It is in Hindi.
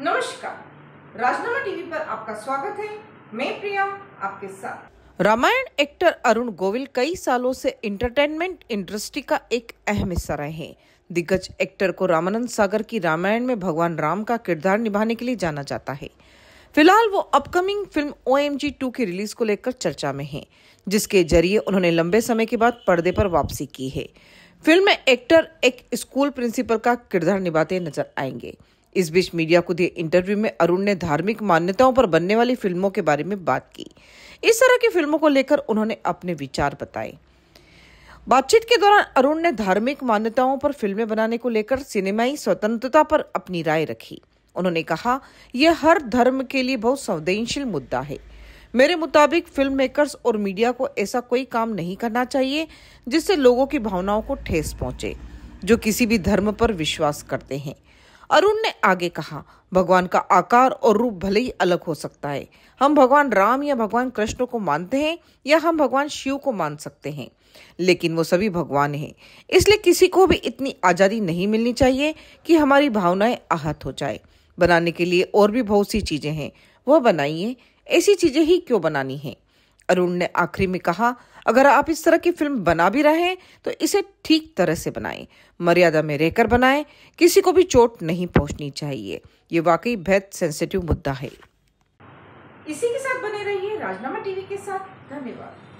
नमस्कार राजनामा टीवी पर आपका स्वागत है मैं प्रिया आपके साथ रामायण एक्टर अरुण गोविल कई सालों से एंटरटेनमेंट इंडस्ट्री का एक अहम हिस्सा रहे हैं दिग्गज एक्टर को रामानंद सागर की रामायण में भगवान राम का किरदार निभाने के लिए जाना जाता है फिलहाल वो upcoming film O M G two की रिलीज को लेकर चर्चा में हैं, जिसके जरिए उन्होंने लंबे समय के बाद पर्दे पर वापसी की है फिल्म में एक्टर एक स्कूल प्रिंसिपल का किरदार निभाते नजर आएंगे इस बीच मीडिया को दिए इंटरव्यू में अरुण ने धार्मिक मान्यताओं पर बनने वाली फिल्मों के बारे में बात की इस तरह की फिल्मों को लेकर उन्होंने अपने विचार बताए बातचीत के दौरान अरुण ने धार्मिक मान्यताओं पर फिल्में बनाने को लेकर सिनेमाई स्वतंत्रता पर अपनी राय रखी उन्होंने कहा यह हर धर्म के लिए बहुत संवेदनशील मुद्दा है मेरे मुताबिक फिल्म मेकर्स और मीडिया को ऐसा कोई काम नहीं करना चाहिए जिससे लोगों की भावनाओं को ठेस पहुंचे जो किसी भी धर्म पर विश्वास करते हैं अरुण ने आगे कहा भगवान का आकार और रूप भले ही अलग हो सकता है हम भगवान राम या भगवान कृष्ण को मानते हैं या हम भगवान शिव को मान सकते हैं लेकिन वो सभी भगवान हैं इसलिए किसी को भी इतनी आज़ादी नहीं मिलनी चाहिए कि हमारी भावनाएं आहत हो जाए बनाने के लिए और भी बहुत सी चीज़ें हैं वह बनाइए ऐसी चीज़ें ही क्यों बनानी हैं अरुण ने आखिरी में कहा अगर आप इस तरह की फिल्म बना भी रहे तो इसे ठीक तरह से बनाएं मर्यादा में रहकर बनाएं किसी को भी चोट नहीं पहुंचनी चाहिए ये वाकई बेहद सेंसिटिव मुद्दा है इसी के साथ बने रहिए राजनामा टीवी के साथ धन्यवाद